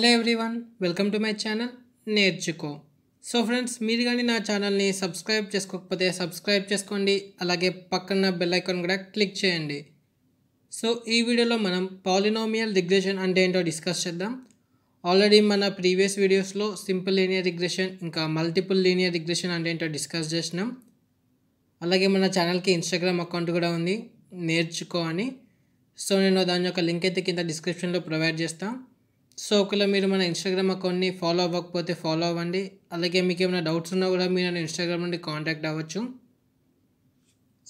hello everyone welcome to my channel నేర్చుకో so friends మీరు కానీ నా ఛానల్ని సబ్స్క్రైబ్ చేసుకోకపోతే సబ్స్క్రైబ్ చేసుకోండి అలాగే పక్కన బెల్ ఐకాన్ కూడా క్లిక్ చేయండి సో ఈ వీడియోలో మనం పాలినోమియల్ రిగ్రెషన్ అంటే ఏంటో డిస్కస్ చేద్దాం ఆల్రెడీ మన ప్రీవియస్ వీడియోస్లో సింపుల్ లీనియర్ రిగ్రెషన్ ఇంకా మల్టిపుల్ లీనియర్ రిగ్రెషన్ అంటే ఏంటో డిస్కస్ చేసినాం అలాగే మన ఛానల్కి ఇన్స్టాగ్రామ్ అకౌంట్ కూడా ఉంది నేర్చుకో అని సో నేను దాని యొక్క లింక్ అయితే కింద డిస్క్రిప్షన్లో ప్రొవైడ్ చేస్తాను సో ఒకవేళ మీరు మన ఇన్స్టాగ్రామ్ అకౌంట్ని ఫాలో అవ్వకపోతే ఫాలో అవ్వండి అలాగే మీకు ఏమైనా డౌట్స్ ఉన్నా కూడా మీరు ఇన్స్టాగ్రామ్ నుండి కాంటాక్ట్ అవ్వచ్చు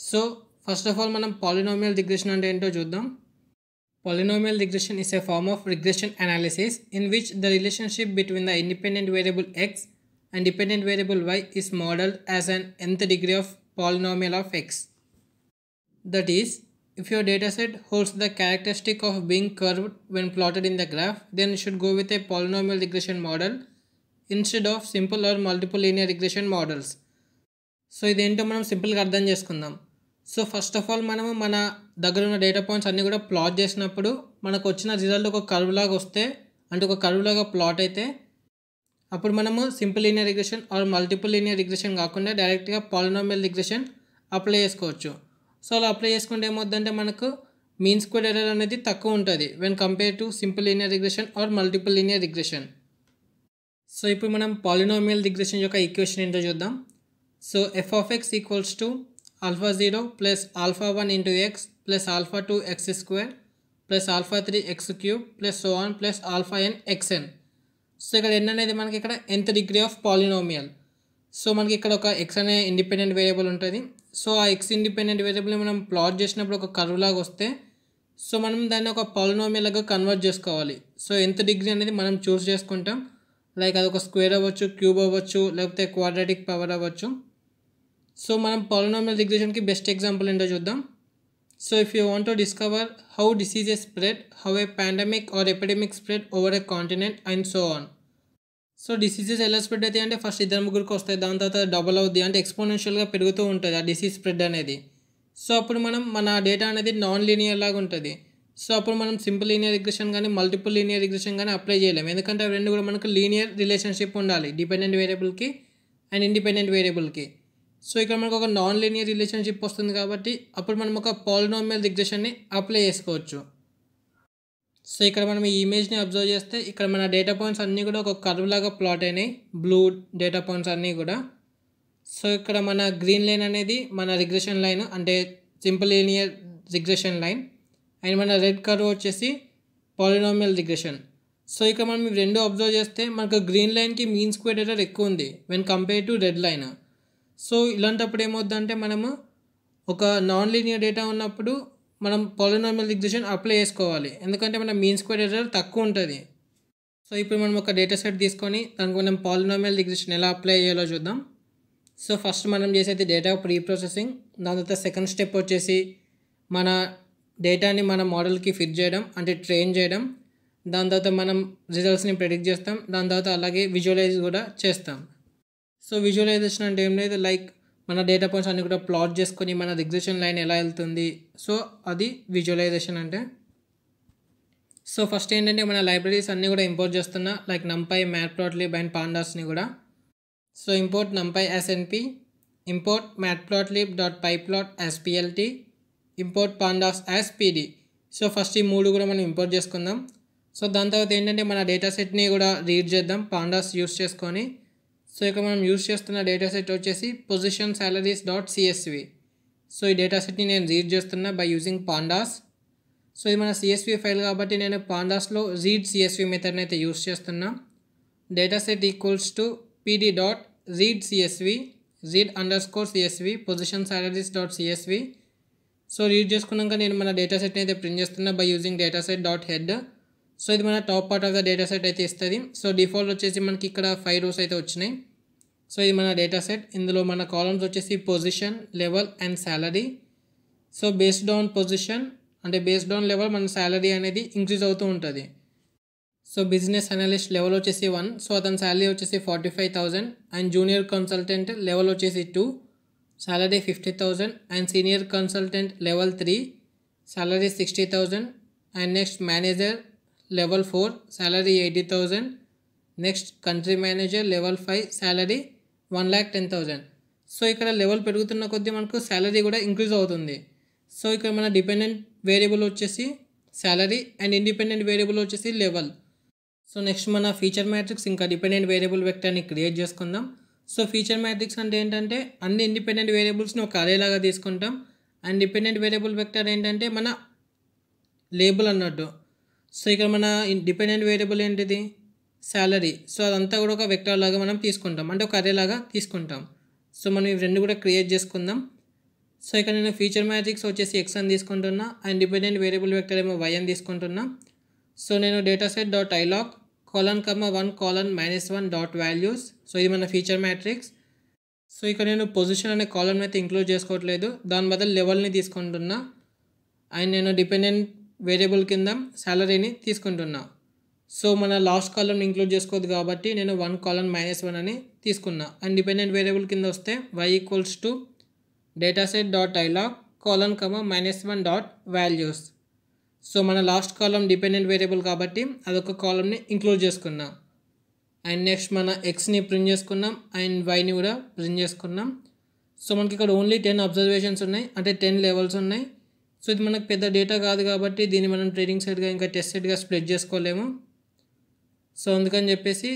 సో ఫస్ట్ ఆఫ్ ఆల్ మనం పాలినోమియల్ డిగ్రెషన్ అంటే ఏంటో చూద్దాం polynomial regression is a form of regression analysis in which the relationship between the independent variable x and dependent variable y is model as an nth degree of polynomial of x that is If your dataset holds the characteristic of being curved when plotted in the graph, then you should go with a polynomial regression model instead of simple or multiple linear regression models so ఇదేంటో మనం సింపుల్గా అర్థం చేసుకుందాం so first of all మనము మన దగ్గర ఉన్న data points అన్నీ కూడా ప్లాట్ చేసినప్పుడు మనకు వచ్చిన రిజల్ట్ ఒక కర్వ్ లాగా వస్తే అంటే ఒక కర్వ్ లాగా ప్లాట్ అయితే అప్పుడు మనము simple linear regression or multiple linear regression కాకుండా డైరెక్ట్గా పాలినామియల్ రిగ్రెషన్ అప్లై చేసుకోవచ్చు సో అలా అప్లై చేసుకుంటే ఏమవుతుందంటే మనకు మీన్ స్క్వేర్ ఎర్రర్ అనేది తక్కువ ఉంటుంది when compare to simple linear regression or multiple linear regression so ఇప్పుడు మనం పాలినోమియల్ రిగ్రెషన్ యొక్క ఈక్వేషన్ ఏంటో చూద్దాం so f of x equals to alpha zero plus alpha one into x plus alpha two x square plus alpha three X cube plus so on plus alpha n x n so ఇక్కడ n అనేది మనకి ఇక్కడ ఎంత degree of polynomial so మనకి ఇక్కడ ఒక x అనే independent variable ఉంటుంది సో ఆ ఎక్స్ ఇండిపెండెంట్ వేరియబుల్ని మనం ప్లాట్ చేసినప్పుడు ఒక కర్వ్ లాగా వస్తే సో మనం దాన్ని ఒక లాగా కన్వర్ట్ చేసుకోవాలి సో ఎంత డిగ్రీ అనేది మనం చూస్ చేసుకుంటాం లైక్ అది ఒక స్క్వేర్ అవ్వచ్చు క్యూబ్ అవ్వచ్చు లేకపోతే క్వాడ్రాటిక్ పవర్ అవ్వచ్చు సో మనం పాలినామియల్ డిగ్రీషన్కి బెస్ట్ ఎగ్జాంపుల్ ఏంటో చూద్దాం so if you want to discover how disease a spread how a pandemic or epidemic spread over a continent and so on so diseases ఎలా spread అవుతాయి అంటే first ఇద్దరు ముగ్గురికి వస్తాయి దాని తర్వాత డబల్ అవుద్ది అంటే ఎక్స్పోనెన్షియల్గా పెరుగుతూ ఉంటుంది ఆ డిసీజ్ స్ప్రెడ్ అనేది సో అప్పుడు మనం మన డేటా అనేది నాన్ లీనియర్ లాగా ఉంటుంది సో అప్పుడు మనం సింపుల్ లీనియర్ రిగ్రెషన్ కానీ మల్టిపుల్ లీనియర్ రిగ్రెషన్ కానీ అప్లై చేయలేము ఎందుకంటే అవి రెండు కూడా మనకు లీనియర్ రిలేషన్షిప్ ఉండాలి డిపెండెంట్ వేరియబుల్కి అండ్ ఇండిపెండెంట్ వేరియబుల్కి సో ఇక్కడ మనకు ఒక నాన్ లీనియర్ రిలేషన్షిప్ వస్తుంది కాబట్టి అప్పుడు మనం ఒక పాలినోమియల్ రిగ్రెషన్ని అప్లై చేసుకోవచ్చు సో ఇక్కడ మనం ఈ ఇమేజ్ని అబ్జర్వ్ చేస్తే ఇక్కడ మన డేటా పాయింట్స్ అన్నీ కూడా ఒక కర్వ్ లాగా ప్లాట్ అయినాయి బ్లూ డేటా పాయింట్స్ అన్నీ కూడా సో ఇక్కడ మన గ్రీన్ లైన్ అనేది మన రిగ్రెషన్ లైన్ అంటే simple linear regression line and మన రెడ్ కర్వ్ వచ్చేసి పాలినామియల్ రిగ్రెషన్ సో ఇక్కడ మనం రెండు అబ్జర్వ్ చేస్తే మనకు గ్రీన్ లైన్కి మీన్ స్క్వేర్ ఎర్రర్ ఎక్కువ ఉంది when compare to red line so ఇలాంటప్పుడు ఏమవుతుందంటే మనము ఒక నాన్ లీనియర్ డేటా ఉన్నప్పుడు మనం పాలినామియల్ రిగ్రెషన్ అప్లై చేసుకోవాలి ఎందుకంటే మన మీన్ స్క్వేర్ ఎర్రర్ తక్కువ ఉంటుంది సో ఇప్పుడు మనం ఒక డేటా సెట్ తీసుకొని దానికి మనం పాలినామియల్ రిగ్రెషన్ ఎలా అప్లై చేయాలో చూద్దాం సో ఫస్ట్ మనం చేసేది డేటా ప్రీ ప్రాసెసింగ్ దాని తర్వాత సెకండ్ స్టెప్ వచ్చేసి మన డేటాని మన మోడల్కి ఫిట్ చేయడం అంటే ట్రైన్ చేయడం దాని తర్వాత మనం రిజల్ట్స్ని ప్రెడిక్ట్ చేస్తాం దాని తర్వాత అలాగే విజువలైజ్ కూడా చేస్తాం సో విజువలైజేషన్ అంటే ఏం లేదు లైక్ మన డేటా పాయింట్స్ అన్ని కూడా ప్లాట్ చేసుకొని మన రిగ్రెషన్ లైన్ ఎలా వెళ్తుంది సో అది విజువలైజేషన్ అంటే సో ఫస్ట్ ఏంటంటే మన లైబ్రరీస్ అన్నీ కూడా ఇంపోర్ట్ చేస్తున్నా like numpy matplotlib and పాండాస్ని కూడా so import numpy as np import matplotlib dot pyplot as plt import pandas as pd so first ఈ మూడు కూడా మనం ఇంపోర్ట్ చేసుకుందాం సో దాని తర్వాత ఏంటంటే మన డేటా సెట్ని కూడా రీడ్ చేద్దాం పాండాస్ యూస్ చేసుకొని సో ఇక మనం యూజ్ చేస్తున్న డేటా సెట్ వచ్చేసి position salaries dot CSV so ఈ డేటా సెట్ని నేను రీడ్ చేస్తున్నా బై యూజింగ్ పాండాస్ సో ఇది మన సిఎస్వి ఫైల్ కాబట్టి నేను పాండాస్లో రీడ్ సిఎస్వి మెథడ్ని అయితే యూజ్ చేస్తున్నా data set equals to pd dot read CSV read underscore CSV position salaries dot CSV so read చేసుకున్నాక నేను మన డేటా సెట్ని అయితే ప్రింట్ చేస్తున్నా by using data set dot head so ఇది మన top part of the data set అయితే ఇస్తుంది సో డిఫాల్ట్ వచ్చేసి మనకి ఇక్కడ ఫైవ్ రోస్ అయితే వచ్చినాయి సో ఇది మన డేటా సెట్ ఇందులో మన కాలమ్స్ వచ్చేసి position level and salary so based on position అంటే బేస్డ్ ఆన్ లెవెల్ మన శాలరీ అనేది ఇంక్రీజ్ అవుతూ ఉంటుంది సో బిజినెస్ అనలిస్ట్ లెవెల్ వచ్చేసి వన్ సో అతని శాలరీ వచ్చేసి forty five thousand and junior consultant level వచ్చేసి two salary fifty thousand and senior consultant level three salary sixty thousand and next manager level four salary eighty thousand next country manager level five salary one lakh ten thousand so ఇక్కడ level పెరుగుతున్న కొద్దీ మనకు salary కూడా increase అవుతుంది so ఇక్కడ మన dependent variable వచ్చేసి salary and independent variable వచ్చేసి లెవెల్ సో నెక్స్ట్ మన ఫీచర్ మ్యాట్రిక్స్ ఇంకా డిపెండెంట్ వేరియబుల్ వెక్టర్ని క్రియేట్ చేసుకుందాం సో ఫీచర్ మ్యాట్రిక్స్ అంటే ఏంటంటే అన్ని ఇండిపెండెంట్ వేరియబుల్స్ని ఒక అరేలాగా తీసుకుంటాం అండ్ డిపెండెంట్ వేరియబుల్ వెక్టర్ ఏంటంటే మన లేబుల్ అన్నట్టు సో ఇక్కడ మన డిపెండెంట్ వేరియబుల్ ఏంటిది శాలరీ సో అదంతా కూడా ఒక వెక్టర్ లాగా మనం తీసుకుంటాం అంటే ఒక లాగా తీసుకుంటాం సో మనం ఇవి రెండు కూడా క్రియేట్ చేసుకుందాం సో ఇక్కడ నేను ఫ్యూచర్ మ్యాట్రిక్స్ వచ్చేసి ఎక్స్ అని తీసుకుంటున్నా అండ్ డిపెండెంట్ వేరియబుల్ వెక్టర్ ఏమో వై అని తీసుకుంటున్నా సో నేను data set dot iloc colon comma one colon minus one dot values so ఇది మన ఫీచర్ మ్యాట్రిక్స్ సో ఇక్కడ నేను పొజిషన్ అనే కాలన్ అయితే ఇంక్లూడ్ చేసుకోవట్లేదు దాని బదులు లెవెల్ని తీసుకుంటున్నా అండ్ నేను డిపెండెంట్ వేరియబుల్ కింద శాలరీని తీసుకుంటున్నా సో మన లాస్ట్ కాలమ్ ఇంక్లూడ్ చేసుకోవద్దు కాబట్టి నేను వన్ కాలం మైనస్ వన్ అని తీసుకున్నా అండ్ డిపెండెంట్ వేరియబుల్ కింద వస్తే y equals to data set dot iloc colon comma minus one dot values so మన లాస్ట్ కాలం డిపెండెంట్ వేరియబుల్ కాబట్టి అదొక కాలంని ఇంక్లూడ్ చేసుకున్నాం అండ్ నెక్స్ట్ మన ఎక్స్ని ప్రింట్ చేసుకున్నాం అండ్ వైని కూడా ప్రింట్ చేసుకున్నాం సో మనకి ఇక్కడ ఓన్లీ టెన్ అబ్జర్వేషన్స్ ఉన్నాయి అంటే టెన్ లెవెల్స్ ఉన్నాయి సో ఇది మనకు పెద్ద డేటా కాదు కాబట్టి దీన్ని మనం ట్రేడింగ్ సైడ్గా ఇంకా టెస్ట్ సైడ్గా స్ప్రెడ్ చేసుకోలేము సో అందుకని చెప్పేసి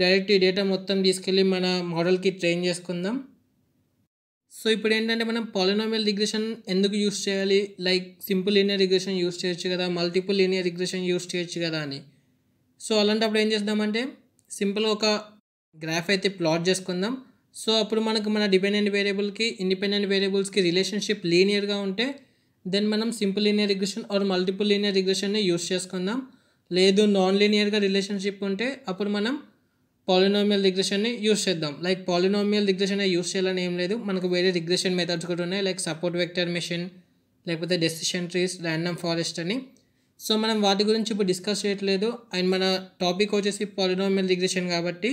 డైరెక్ట్ ఈ డేటా మొత్తం తీసుకెళ్ళి మన మోడల్కి ట్రైన్ చేసుకుందాం సో ఇప్పుడు ఏంటంటే మనం పాలినోమియల్ రిగ్రెషన్ ఎందుకు యూస్ చేయాలి like simple linear regression use చేయొచ్చు కదా మల్టిపుల్ లీనియర్ రిగ్రెషన్ యూస్ చేయొచ్చు కదా అని సో అలాంటప్పుడు ఏం చేద్దామంటే సింపుల్గా ఒక గ్రాఫ్ అయితే ప్లాట్ చేసుకుందాం సో అప్పుడు మనకు మన డిపెండెంట్ వేరియబుల్కి ఇండిపెండెంట్ వేరియబుల్స్కి రిలేషన్షిప్ లీనియర్గా ఉంటే దెన్ మనం simple linear regression or multiple linear రిగ్రెషన్ని యూస్ చేసుకుందాం లేదు నాన్ లీనియర్గా రిలేషన్షిప్ ఉంటే అప్పుడు మనం పాలినోమియల్ రిగ్రెషన్ని యూస్ చేద్దాం లైక్ పాలినోమియల్ రిగ్రెషన్ యూస్ చేయాలని ఏం లేదు మనకు వేరే రిగ్రెషన్ మెథడ్స్ కూడా ఉన్నాయి లైక్ సపోర్ట్ వెక్టర్ మెషిన్ లేకపోతే డెసిషన్ ట్రీస్ ర్యాండమ్ ఫారెస్ట్ అని సో మనం వాటి గురించి ఇప్పుడు డిస్కస్ చేయట్లేదు అండ్ మన టాపిక్ వచ్చేసి పాలినోమియల్ రిగ్రెషన్ కాబట్టి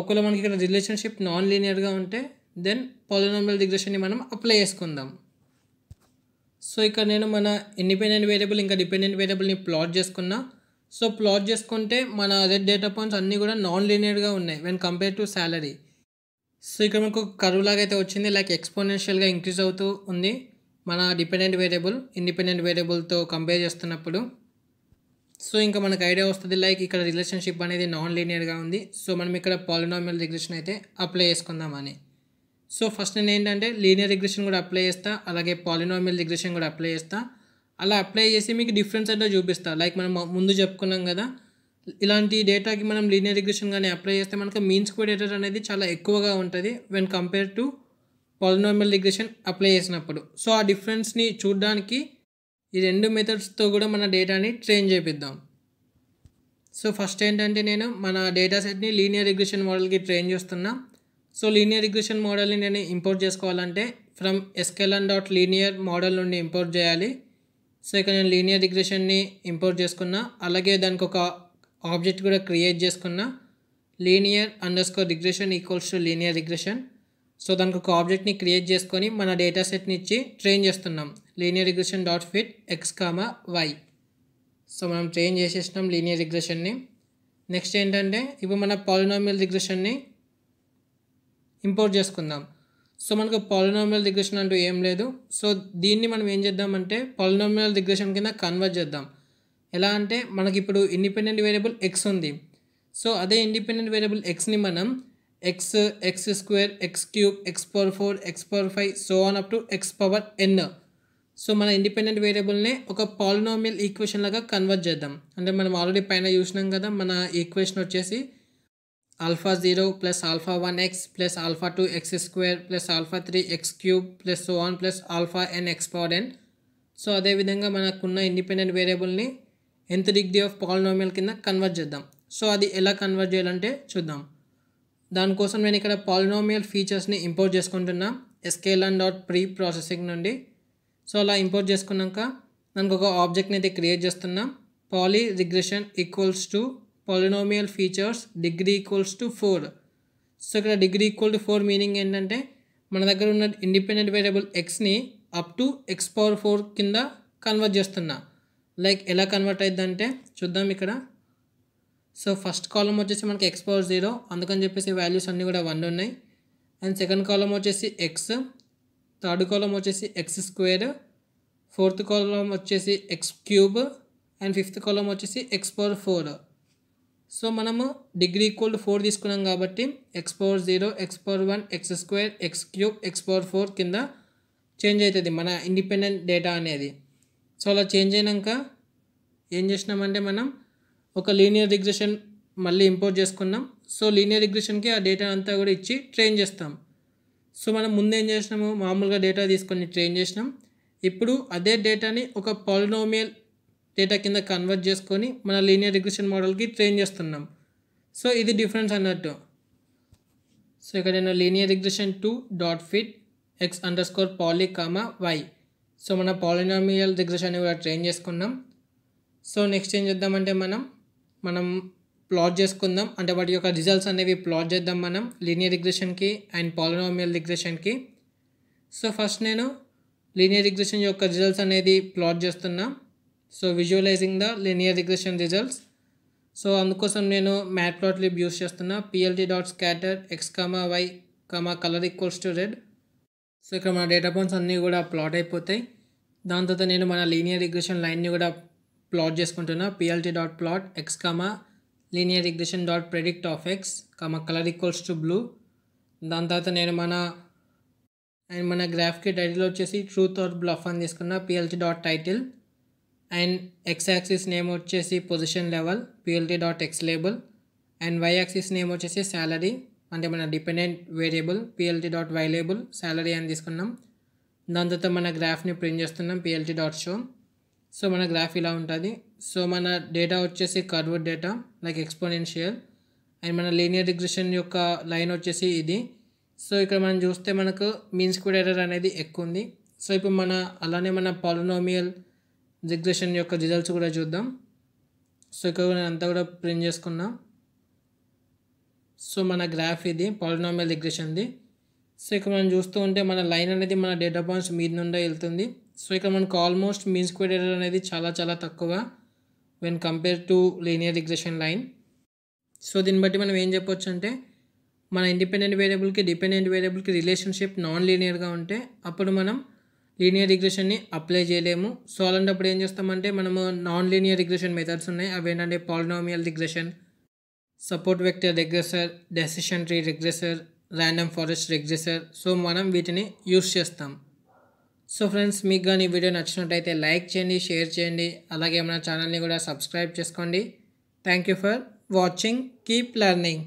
ఒకవేళ మనకి ఇక్కడ రిలేషన్షిప్ నాన్ లీనియర్గా ఉంటే దెన్ పాలినోమియల్ రిగ్రెషన్ని మనం అప్లై చేసుకుందాం సో ఇక్కడ నేను మన ఇండిపెండెంట్ వేరియబుల్ ఇంకా డిపెండెంట్ వేరియబుల్ని ప్లాట్ చేసుకున్నా సో ప్లాట్ చేసుకుంటే మన అదే డేటా పాయింట్స్ అన్నీ కూడా నాన్ లీనియర్గా ఉన్నాయి when compare to salary so ఇక్కడ మనకు కరువు లాగా అయితే వచ్చింది లైక్ ఎక్స్పోనెన్షియల్గా ఇంక్రీజ్ అవుతూ ఉంది మన డిపెండెంట్ వేరియబుల్ ఇండిపెండెంట్ వేరియబుల్తో కంపేర్ చేస్తున్నప్పుడు సో ఇంకా మనకు ఐడియా వస్తుంది లైక్ ఇక్కడ రిలేషన్షిప్ అనేది నాన్ లీనియర్గా ఉంది సో మనం ఇక్కడ పాలినామియల్ రిగ్రెషన్ అయితే అప్లై చేసుకుందామని సో ఫస్ట్ నేను ఏంటంటే లీనియర్ రిగ్రెషన్ కూడా అప్లై చేస్తా అలాగే పాలినామియల్ రిగ్రెషన్ కూడా అప్లై చేస్తాను అలా అప్లై చేసి మీకు డిఫరెన్స్ అయితే చూపిస్తా లైక్ మనం ముందు చెప్పుకున్నాం కదా ఇలాంటి డేటాకి మనం లీనియర్ రిగ్రెషన్ కానీ అప్లై చేస్తే మనకు మీన్స్ స్క్వేర్ డేటా అనేది చాలా ఎక్కువగా ఉంటుంది when compare to polynomial regression apply చేసినప్పుడు సో ఆ డిఫరెన్స్ని చూడడానికి ఈ రెండు మెథడ్స్తో కూడా మన డేటాని ట్రైన్ చేపిద్దాం సో ఫస్ట్ ఏంటంటే నేను మన డేటా సెట్ని లీనియర్ రిగ్రెషన్ మోడల్కి ట్రైన్ చేస్తున్నా సో లీనియర్ రిగ్రెషన్ మోడల్ని నేను ఇంపోర్ట్ చేసుకోవాలంటే from sklearn dot linear model నుండి ఇంపోర్ట్ చేయాలి సో ఇక్కడ నేను లీనియర్ రిగ్రెషన్ని ఇంపోర్ట్ చేసుకున్నా అలాగే దానికి ఒక ఆబ్జెక్ట్ కూడా క్రియేట్ చేసుకున్నా linear underscore regression equals to linear regression so దానికి ఒక ఆబ్జెక్ట్ని క్రియేట్ చేసుకొని మన డేటా సెట్ని ఇచ్చి ట్రైన్ చేస్తున్నాం linear regression dot fit x comma y so మనం ట్రైన్ చేసేసినాం లీనియర్ రిగ్రెషన్ని నెక్స్ట్ ఏంటంటే ఇప్పుడు మన పాలినామియల్ రిగ్రెషన్ని ఇంపోర్ట్ చేసుకుందాం సో మనకు పాలినామియల్ రిగ్రెషన్ అంటూ ఏం లేదు సో దీన్ని మనం ఏం చేద్దామంటే పాలినామియల్ రిగ్రెషన్ కింద కన్వర్ట్ చేద్దాం ఎలా అంటే మనకి ఇప్పుడు ఇండిపెండెంట్ వేరియబుల్ ఎక్స్ ఉంది సో అదే ఇండిపెండెంట్ వేరియబుల్ ఎక్స్ని మనం x x square x cube x power four x power five so on up to x power n so మన ఇండిపెండెంట్ వేరియబుల్ని ఒక పాలినామియల్ ఈక్వేషన్ లాగా కన్వర్ట్ చేద్దాం అంటే మనం ఆల్రెడీ పైన చూసినాం కదా మన ఈక్వేషన్ వచ్చేసి alpha 0 plus alpha 1x plus alpha 2x square plus alpha 3x cube plus so on plus alpha n x power n so అదేవిధంగా మనకున్న ఇండిపెండెంట్ వేరియబుల్ని ఎంత డిగ్రీ ఆఫ్ పాలినామియల్ కింద కన్వర్ట్ చేద్దాం సో అది ఎలా కన్వర్ట్ చేయాలంటే చూద్దాం దానికోసం నేను ఇక్కడ పాలినామియల్ ఫీచర్స్ని ఇంపోర్ట్ చేసుకుంటున్నా ఎస్కేలన్ డాట్ ప్రీ ప్రాసెసింగ్ నుండి సో అలా ఇంపోర్ట్ చేసుకున్నాక దానికి ఒక ఆబ్జెక్ట్ని అయితే క్రియేట్ చేస్తున్నాం poly regression equals to polynomial features degree equals to four so ఇక్కడ degree equal to four meaning ఏంటంటే మన దగ్గర ఉన్న ఇండిపెండెంట్ వేరియబుల్ ఎక్స్ని up to x power four కింద కన్వర్ట్ చేస్తున్నా లైక్ ఎలా కన్వర్ట్ అయిందంటే చూద్దాం ఇక్కడ సో ఫస్ట్ కాలం వచ్చేసి మనకి ఎక్స్ పవర్ జీరో అందుకని చెప్పేసి వాల్యూస్ అన్నీ కూడా వన్ ఉన్నాయి అండ్ సెకండ్ కాలం వచ్చేసి ఎక్స్ థర్డ్ కాలం వచ్చేసి ఎక్స్ స్క్వేర్ ఫోర్త్ కాలం వచ్చేసి x cube and fifth column వచ్చేసి ఎక్స్ పవర్ ఫోర్ సో మనము డిగ్రీ ఈక్వల్ టు ఫోర్ తీసుకున్నాం కాబట్టి x power zero x power one x square x cube x power four కింద change అవుతుంది మన independent data అనేది so అలా చేంజ్ అయినాక ఏం చేసినామంటే మనం ఒక లీనియర్ రిగ్రెషన్ మళ్ళీ ఇంపోర్ట్ చేసుకున్నాం సో లీనియర్ రిగ్రెషన్కి ఆ డేటా అంతా కూడా ఇచ్చి ట్రైన్ చేస్తాం సో మనం ముందేం చేసినాము మామూలుగా డేటా తీసుకొని ట్రైన్ చేసినాం ఇప్పుడు అదే డేటాని ఒక పాలినోమియల్ డేటా కింద కన్వర్ట్ చేసుకొని మన లీనియర్ రిగ్రెషన్ మోడల్కి ట్రైన్ చేస్తున్నాం సో ఇది డిఫరెన్స్ అన్నట్టు సో ఇక్కడ నేను linear regression two dot fit x underscore poly comma y so మన పాలినామియల్ రిగ్రెషన్ కూడా ట్రైన్ చేసుకున్నాం సో నెక్స్ట్ ఏం చేద్దామంటే మనం మనం ప్లాట్ చేసుకుందాం అంటే వాటి యొక్క రిజల్ట్స్ అనేవి ప్లాట్ చేద్దాం మనం లీనియర్ రిగ్రెషన్కి అండ్ పాలినామియల్ రిగ్రెషన్కి సో ఫస్ట్ నేను లీనియర్ రిగ్రెషన్ యొక్క రిజల్ట్స్ అనేది ప్లాట్ చేస్తున్నాం so visualizing the linear regression results so అందుకోసం నేను మ్యాట్ ప్లాట్లిబ్ యూస్ చేస్తున్నా plt dot scatter x comma y comma colour equals to red so ఇక్కడ మన డేటా పాయింట్స్ అన్నీ కూడా ప్లాట్ అయిపోతాయి దాని తర్వాత నేను మన లీనియర్ రిగ్రెషన్ లైన్ని కూడా ప్లాట్ చేసుకుంటున్నా PLT dot plot X comma linear regression dot predict of X comma colour equals to blue దాని తర్వాత నేను మన అండ్ మన గ్రాఫ్కి టైటిల్ వచ్చేసి ట్రూత్ ఆర్ బ్లఫ్ అని తీసుకున్న PLT dot title and X axis name వచ్చేసి position level PLT dot X label and Y axis name వచ్చేసి శాలరీ అంటే మన dependent variable PLT dot Y label salary అని తీసుకున్నాం దాంతో మన గ్రాఫ్ని ప్రింట్ చేస్తున్నాం పిఎల్టీ డాట్ షో సో మన గ్రాఫ్ ఇలా ఉంటుంది సో మన డేటా వచ్చేసి curved data like exponential and మన లీనియర్ రిగ్రెషన్ యొక్క లైన్ వచ్చేసి ఇది సో ఇక్కడ మనం చూస్తే మనకు మీన్స్ కూడా ఎర్రర్ అనేది ఎక్కువ ఉంది సో ఇప్పుడు మన అలానే మన పాలనోమియల్ జిగ్జెషన్ యొక్క రిజల్ట్స్ కూడా చూద్దాం సో ఇక్కడ నేను అంతా కూడా ప్రింట్ చేసుకున్నా సో మన గ్రాఫ్ ఇది పాలినామియల్ రిగ్రెషన్ది సో ఇక్కడ మనం చూస్తూ ఉంటే మన లైన్ అనేది మన డేటా పాయింట్స్ మీద నుండే వెళ్తుంది సో ఇక్కడ మనకు ఆల్మోస్ట్ మీన్ స్క్వేర్ అనేది చాలా చాలా తక్కువ when compare to linear regression line so దీన్ని బట్టి మనం ఏం చెప్పొచ్చు అంటే మన ఇండిపెండెంట్ వేరియబుల్కి డిపెండెంట్ వేరియబుల్కి రిలేషన్షిప్ నాన్ లీనియర్గా ఉంటే అప్పుడు మనం లీనియర్ రిగ్రెషన్ని అప్లై చేయలేము సో అలాంటప్పుడు ఏం చేస్తామంటే మనము నాన్ లీనియర్ రిగ్రెషన్ మెథడ్స్ ఉన్నాయి అవి ఏంటంటే polynomial regression support vector regressor decision tree regressor random forest regressor so మనం వీటిని యూస్ చేస్తాం సో ఫ్రెండ్స్ మీకు కానీ వీడియో నచ్చినట్టయితే లైక్ చేయండి షేర్ చేయండి అలాగే మన ఛానల్ని కూడా సబ్స్క్రైబ్ చేసుకోండి thank you for watching keep learning